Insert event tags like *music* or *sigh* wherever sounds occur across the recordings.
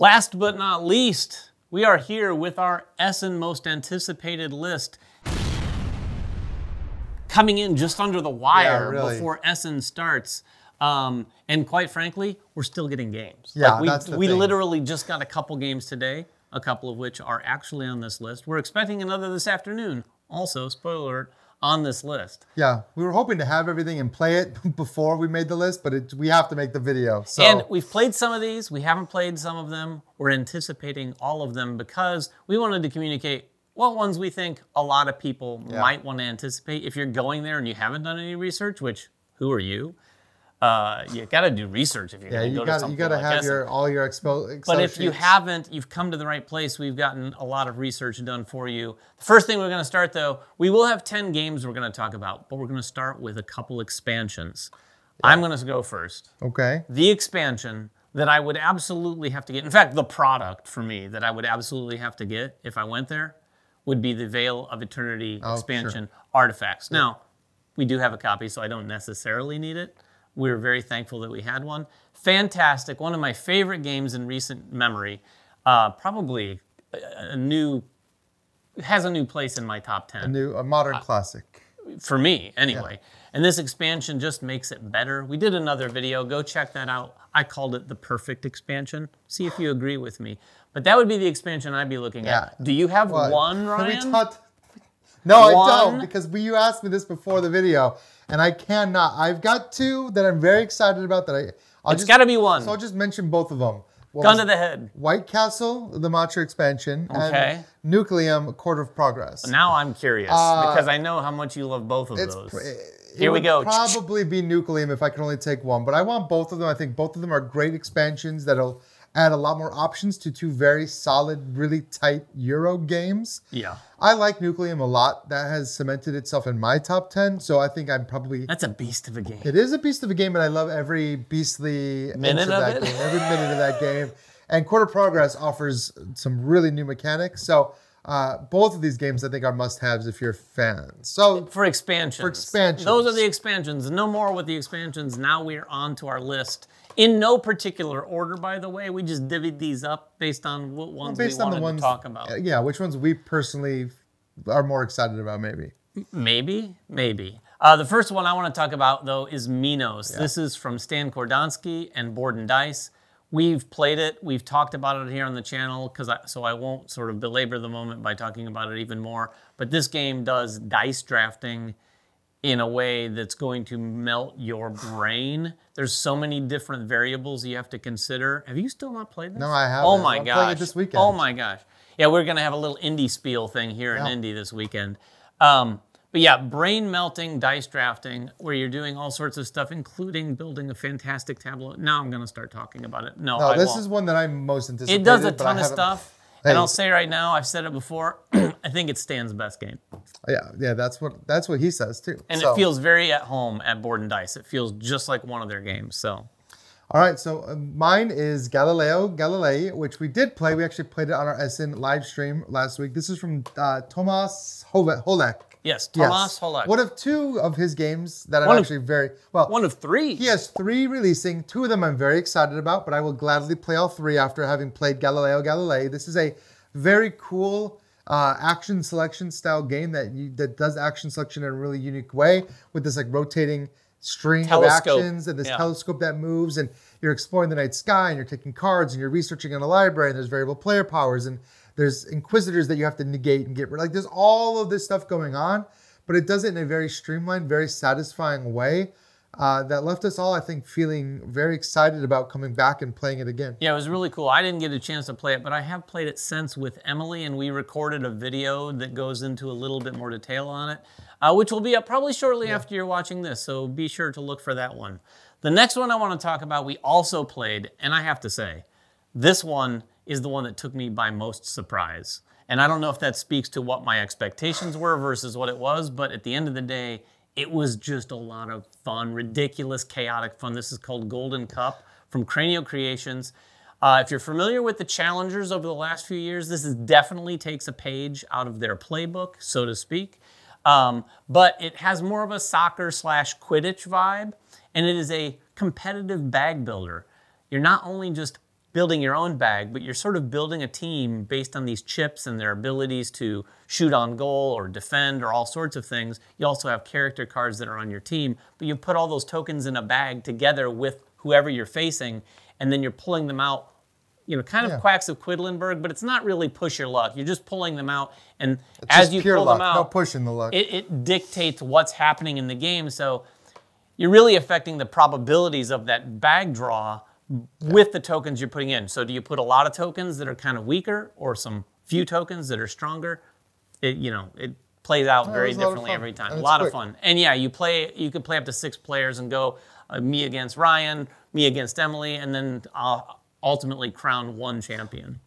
Last but not least, we are here with our Essen most anticipated list coming in just under the wire yeah, really. before Essen starts. Um, and quite frankly, we're still getting games. Yeah, like we, that's the we thing. literally just got a couple games today, a couple of which are actually on this list. We're expecting another this afternoon. Also, spoiler alert, on this list. Yeah, we were hoping to have everything and play it *laughs* before we made the list, but it, we have to make the video. So. And we've played some of these, we haven't played some of them. We're anticipating all of them because we wanted to communicate what ones we think a lot of people yeah. might want to anticipate. If you're going there and you haven't done any research, which who are you? uh, you got to do research if you're yeah, you go gotta, to you gotta have your all your expo. Excel but if sheets. you haven't, you've come to the right place. We've gotten a lot of research done for you. The first thing we're going to start though, we will have ten games we're going to talk about, but we're going to start with a couple expansions. Yeah. I'm going to go first. Okay. The expansion that I would absolutely have to get. In fact, the product for me that I would absolutely have to get if I went there would be the Veil of Eternity oh, expansion sure. artifacts. Yeah. Now, we do have a copy, so I don't necessarily need it we were very thankful that we had one. Fantastic, one of my favorite games in recent memory. Uh, probably a, a new, has a new place in my top 10. A new, a modern uh, classic. For me, anyway. Yeah. And this expansion just makes it better. We did another video, go check that out. I called it the perfect expansion. See if you *sighs* agree with me. But that would be the expansion I'd be looking yeah. at. Do you have well, one, Ryan? We no, one? I don't, because we, you asked me this before the video and I cannot. I've got two that I'm very excited about. That I I'll gotta be one. So I'll just mention both of them. Well, Gun to the head. White Castle, the Macho expansion, okay. and Nucleum, Court of Progress. Now I'm curious uh, because I know how much you love both of those. Here we go. Probably be Nucleum if I could only take one, but I want both of them. I think both of them are great expansions that'll add a lot more options to two very solid, really tight Euro games. Yeah. I like Nucleum a lot. That has cemented itself in my top 10. So I think I'm probably. That's a beast of a game. It is a beast of a game, and I love every beastly minute of, of that it. game, every minute of that game. And Quarter Progress offers some really new mechanics. So uh, both of these games, I think, are must-haves if you're fans. So for expansions, for expansions, those are the expansions. No more with the expansions. Now we are on to our list in no particular order. By the way, we just divvied these up based on what ones well, based we on the ones, to talk about. Uh, yeah, which ones we personally are more excited about, maybe. Maybe, maybe. Uh, the first one I want to talk about, though, is Minos. Yeah. This is from Stan Kordansky and Borden Dice. We've played it. We've talked about it here on the channel, because I, so I won't sort of belabor the moment by talking about it even more. But this game does dice drafting in a way that's going to melt your brain. There's so many different variables you have to consider. Have you still not played this? No, I haven't. Oh my I'll gosh! this weekend. Oh my gosh! Yeah, we're gonna have a little indie spiel thing here yeah. in Indy this weekend. Um, but yeah, brain melting, dice drafting, where you're doing all sorts of stuff, including building a fantastic tableau. Now I'm going to start talking about it. No, no this won't. is one that I'm most anticipating. It does a ton of stuff. Hey. And I'll say right now, I've said it before. *clears throat* I think it's Stan's best game. Yeah, yeah, that's what that's what he says too. And so. it feels very at home at Board and Dice. It feels just like one of their games. So all right, so uh, mine is Galileo Galilei, which we did play. We actually played it on our SN live stream last week. This is from uh, Thomas Holek. Yes, Tomas yes. Halek. One of two of his games that I'm actually very well. One of three. He has three releasing. Two of them I'm very excited about, but I will gladly play all three after having played Galileo Galilei. This is a very cool uh, action selection style game that you, that does action selection in a really unique way with this like rotating string telescope. of actions and this yeah. telescope that moves and you're exploring the night sky and you're taking cards and you're researching in a library and there's variable player powers and there's inquisitors that you have to negate and get rid. Like there's all of this stuff going on, but it does it in a very streamlined, very satisfying way. Uh, that left us all, I think, feeling very excited about coming back and playing it again. Yeah, it was really cool. I didn't get a chance to play it, but I have played it since with Emily, and we recorded a video that goes into a little bit more detail on it, uh, which will be up probably shortly yeah. after you're watching this, so be sure to look for that one. The next one I want to talk about, we also played, and I have to say, this one is the one that took me by most surprise. And I don't know if that speaks to what my expectations were versus what it was, but at the end of the day, it was just a lot of fun, ridiculous, chaotic fun. This is called Golden Cup from Cranial Creations. Uh, if you're familiar with the challengers over the last few years, this is definitely takes a page out of their playbook, so to speak. Um, but it has more of a soccer slash Quidditch vibe, and it is a competitive bag builder. You're not only just building your own bag, but you're sort of building a team based on these chips and their abilities to shoot on goal or defend or all sorts of things. You also have character cards that are on your team, but you put all those tokens in a bag together with whoever you're facing, and then you're pulling them out. You know, kind of yeah. quacks of Quidlinburg, but it's not really push your luck. You're just pulling them out, and it's as you pull luck. them out, no pushing the luck. It, it dictates what's happening in the game. So you're really affecting the probabilities of that bag draw with the tokens you're putting in. So do you put a lot of tokens that are kind of weaker or some few tokens that are stronger? It, you know, it plays out yeah, very differently every time. And a lot quick. of fun. And yeah, you play, you could play up to six players and go uh, me against Ryan, me against Emily, and then I'll uh, ultimately crown one champion.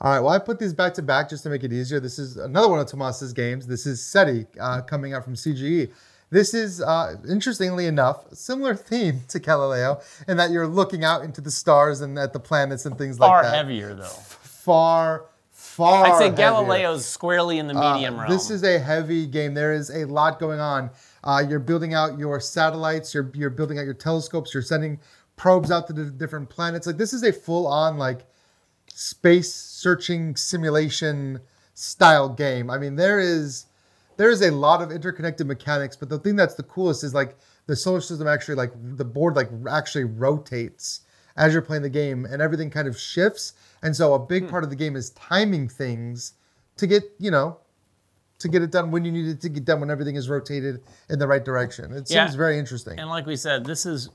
All right, well, I put these back to back just to make it easier. This is another one of Tomas's games. This is SETI uh, coming out from CGE. This is, uh, interestingly enough, similar theme to Galileo in that you're looking out into the stars and at the planets and things far like that. Far heavier, though. far, far. I'd say heavier. Galileo's squarely in the uh, medium uh, realm. This is a heavy game. There is a lot going on. Uh, you're building out your satellites. You're you're building out your telescopes. You're sending probes out to the different planets. Like this is a full on like space searching simulation style game. I mean, there is there is a lot of interconnected mechanics, but the thing that's the coolest is like the solar system actually like the board like actually rotates as you're playing the game and everything kind of shifts. And so a big hmm. part of the game is timing things to get, you know, to get it done when you need it to get done when everything is rotated in the right direction. It yeah. seems very interesting. And like we said, this is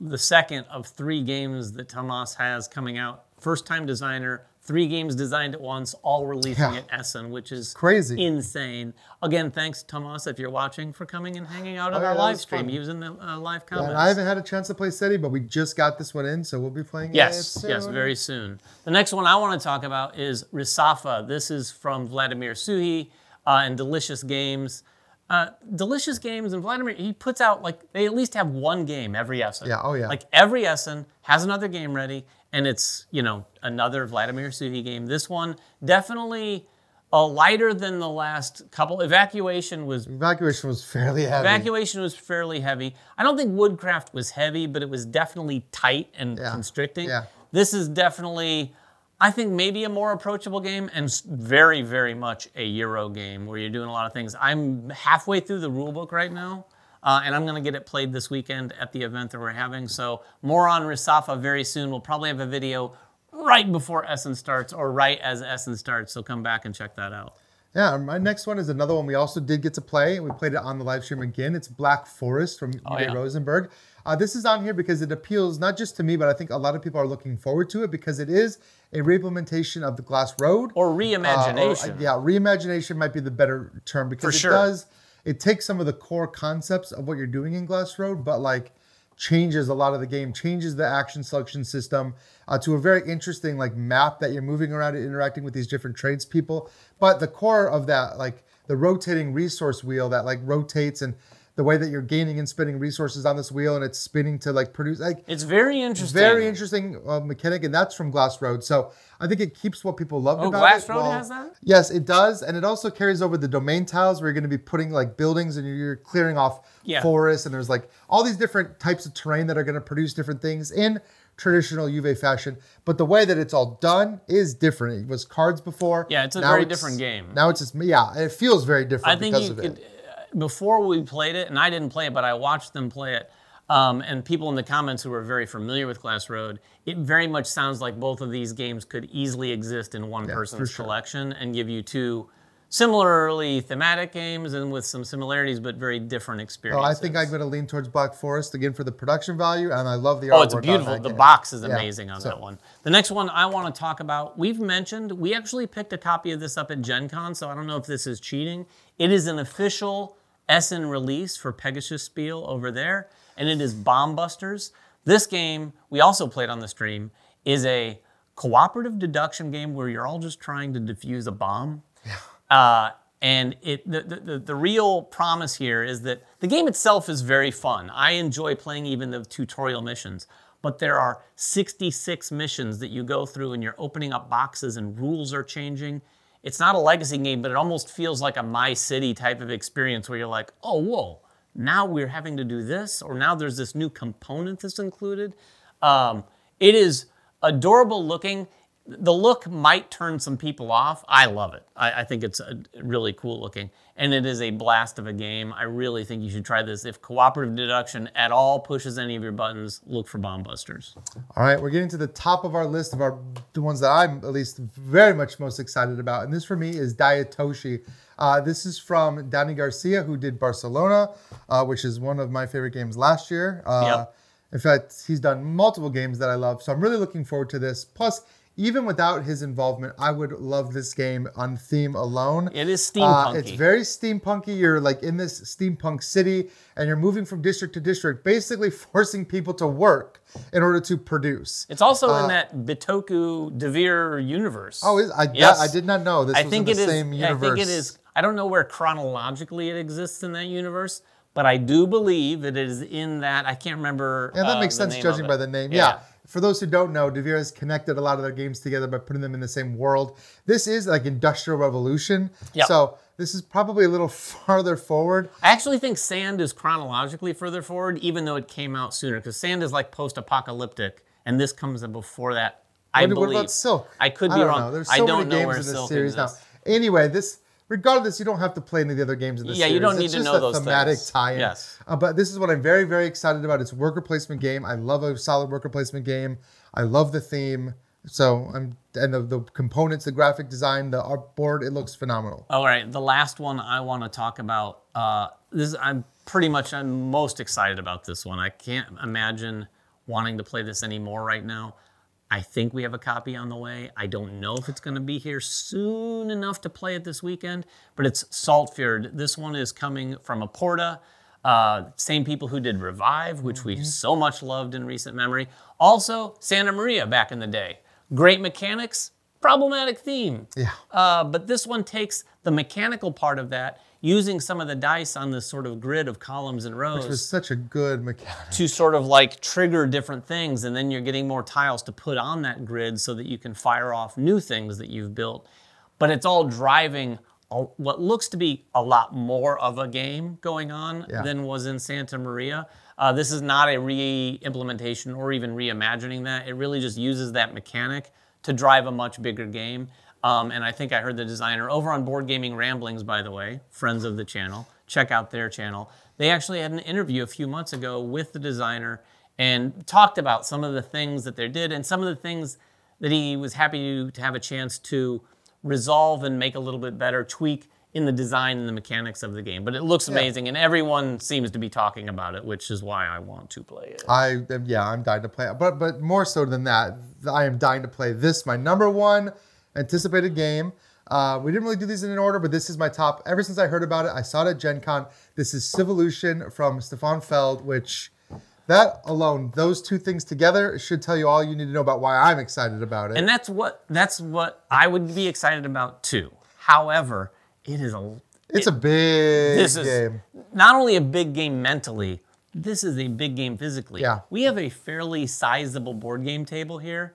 the second of three games that Tomas has coming out. First time designer, three games designed at once, all releasing yeah. at Essen, which is crazy, insane. Again, thanks Tomas, if you're watching, for coming and hanging out oh, on oh, our yeah, live stream fun. using the uh, live comments. Yeah, I haven't had a chance to play City, but we just got this one in, so we'll be playing yes, yes, very soon. The next one I want to talk about is Risafa. This is from Vladimir Suhi uh, and Delicious Games. Uh, Delicious Games and Vladimir, he puts out like they at least have one game every Essen. Yeah, oh yeah. Like every Essen has another game ready, and it's you know another Vladimir Suhi game. This one definitely a lighter than the last couple. Evacuation was evacuation was fairly heavy. Evacuation was fairly heavy. I don't think Woodcraft was heavy, but it was definitely tight and yeah. constricting. Yeah. This is definitely. I think maybe a more approachable game and very, very much a Euro game where you're doing a lot of things. I'm halfway through the rulebook right now. Uh, and I'm going to get it played this weekend at the event that we're having. So more on Risafa very soon. We'll probably have a video right before Essen starts or right as Essen starts. So come back and check that out. Yeah, my next one is another one we also did get to play. We played it on the live stream again. It's Black Forest from oh, yeah. Rosenberg. Uh, this is on here because it appeals not just to me, but I think a lot of people are looking forward to it because it is a reimplementation of the Glass Road. Or reimagination. Uh, or, uh, yeah, reimagination might be the better term because For it sure. does – it takes some of the core concepts of what you're doing in Glass Road, but like changes a lot of the game, changes the action selection system uh, to a very interesting like map that you're moving around and interacting with these different tradespeople. But the core of that, like the rotating resource wheel that like rotates and the way that you're gaining and spending resources on this wheel and it's spinning to like produce like it's very interesting very interesting uh, mechanic and that's from glass road so i think it keeps what people loved oh, about glass it road well, has that yes it does and it also carries over the domain tiles where you're going to be putting like buildings and you're clearing off yeah. forests and there's like all these different types of terrain that are going to produce different things in traditional Juve fashion, but the way that it's all done is different. It was cards before. Yeah, it's a very it's, different game. Now it's just yeah, it feels very different I think because you, of it before we played it, and I didn't play it, but I watched them play it. Um, and people in the comments who are very familiar with Glass Road, it very much sounds like both of these games could easily exist in one yeah, person's sure. collection and give you two similarly thematic games and with some similarities but very different experiences. Oh, I think I'm going to lean towards Black Forest again for the production value, and I love the artwork. Oh, it's beautiful. The game. box is amazing yeah, on so. that one. The next one I want to talk about, we've mentioned, we actually picked a copy of this up at Gen Con, so I don't know if this is cheating. It is an official SN release for Pegasus Spiel over there, and it is Busters. This game, we also played on the stream, is a cooperative deduction game where you're all just trying to defuse a bomb. Yeah. Uh, and it, the, the, the real promise here is that the game itself is very fun. I enjoy playing even the tutorial missions, but there are 66 missions that you go through and you're opening up boxes and rules are changing it's not a legacy game, but it almost feels like a My City type of experience where you're like, oh, whoa, now we're having to do this, or now there's this new component that's included. Um, it is adorable looking the look might turn some people off. I love it. I, I think it's really cool looking. And it is a blast of a game. I really think you should try this. If cooperative deduction at all pushes any of your buttons, look for Bomb Busters. All right, we're getting to the top of our list of our the ones that I'm at least very much most excited about. And this for me is Diatoshi. Uh, this is from Danny Garcia, who did Barcelona, uh, which is one of my favorite games last year. Uh, yep. In fact, he's done multiple games that I love. So I'm really looking forward to this. Plus, even without his involvement, I would love this game on theme alone. It is steampunk. Uh, it's very steampunky. You're like in this steampunk city, and you're moving from district to district, basically *laughs* forcing people to work in order to produce. It's also uh, in that Bitoku Devere universe. Oh, is I, yes. I, I did not know this I was think in the it same is, universe. I think it is. I don't know where chronologically it exists in that universe, but I do believe that it is in that. I can't remember. Yeah, that uh, makes sense judging by the name. yeah. yeah for those who don't know, DeVere has connected a lot of their games together by putting them in the same world. This is like Industrial Revolution. Yep. So this is probably a little *laughs* farther forward. I actually think Sand is chronologically further forward, even though it came out sooner, because Sand is like post apocalyptic, and this comes before that. I what, believe. What about Silk? I could be I wrong. Know. There's so I don't many know games in this series now. Anyway, this regardless, you don't have to play any of the other games in this. Yeah, series. you don't need it's to just know a those thematic tie-in. Yes, uh, but this is what I'm very, very excited about. It's a worker placement game. I love a solid worker placement game. I love the theme. So I'm and the, the components, the graphic design, the art board. it looks phenomenal. All right, the last one I want to talk about. Uh, this I'm pretty much I'm most excited about this one. I can't imagine wanting to play this anymore right now. I think we have a copy on the way. I don't know if it's going to be here soon enough to play it this weekend, but it's Saltford. This one is coming from Aporta, uh, same people who did Revive, which mm-hmm. we so much loved in recent memory. Also, Santa Maria back in the day. Great mechanics, problematic theme. Yeah. Uh, but this one takes the mechanical part of that using some of the dice on this sort of grid of columns and rows. Which was such a good mechanic. To sort of like trigger different things, and then you're getting more tiles to put on that grid so that you can fire off new things that you've built. But it's all driving what looks to be a lot more of a game going on yeah. than was in Santa Maria. Uh, this is not a re implementation or even reimagining that. It really just uses that mechanic to drive a much bigger game. Um, and I think I heard the designer over on Board Gaming Ramblings, by the way, friends of the channel, check out their channel. They actually had an interview a few months ago with the designer and talked about some of the things that they did and some of the things that he was happy to, to have a chance to resolve and make a little bit better, tweak in the design and the mechanics of the game, but it looks amazing, yeah. and everyone seems to be talking about it, which is why I want to play it. I yeah, I'm dying to play it, but but more so than that, I am dying to play this, my number one anticipated game. Uh, we didn't really do these in an order, but this is my top. Ever since I heard about it, I saw it at Gen Con. This is Civolution from Stefan Feld, which that alone, those two things together should tell you all you need to know about why I'm excited about it. And that's what that's what I would be excited about too. However, it is a. It's it, a big this is game. Not only a big game mentally, this is a big game physically. Yeah. We have a fairly sizable board game table here.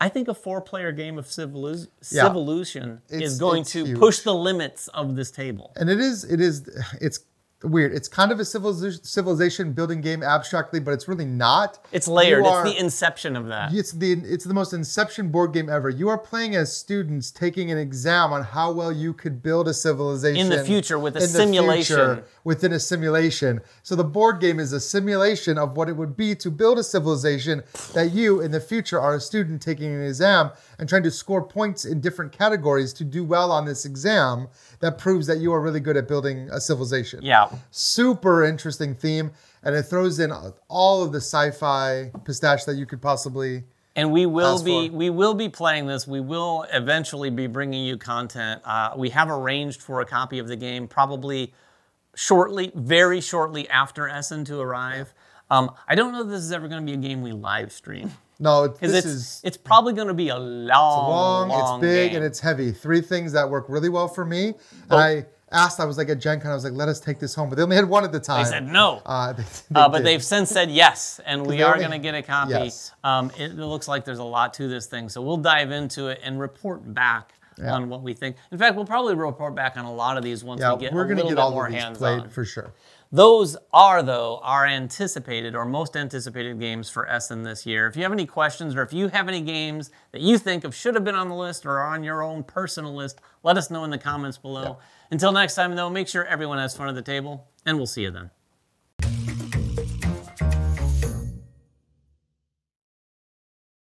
I think a four-player game of Civilization yeah. is going to huge. push the limits of this table. And it is, it is, it's weird. It's kind of a civilization building game abstractly, but it's really not. It's layered. Are, it's the inception of that. It's the it's the most inception board game ever. You are playing as students taking an exam on how well you could build a civilization in the future with a simulation future, within a simulation. So the board game is a simulation of what it would be to build a civilization that you in the future are a student taking an exam and trying to score points in different categories to do well on this exam that proves that you are really good at building a civilization. Yeah. Super interesting theme. And it throws in all of the sci-fi pistache that you could possibly and we will be we will be playing this. We will eventually be bringing you content. Uh, we have arranged for a copy of the game probably shortly, very shortly after Essen to arrive. Um, I don't know if this is ever going to be a game we live stream. No, this it's, is it's probably going to be a long, it's long, long, it's big, game. and it's heavy. Three things that work really well for me. Oh. I asked, I was like at Gen Con, I was like, let us take this home, but they only had one at the time. They said no. Uh, they, *laughs* they uh, but did. they've since said yes, and *laughs* we are going to get a copy. Yes. Um, it looks like there's a lot to this thing, so we'll dive into it and report back yeah. on what we think. In fact, we'll probably report back on a lot of these once yeah, we get we're a little get bit more hands played on. For sure. Those are, though, our anticipated or most anticipated games for Essen this year. If you have any questions or if you have any games that you think of should have been on the list or are on your own personal list, let us know in the comments below. Until next time, though, make sure everyone has fun at the table, and we'll see you then.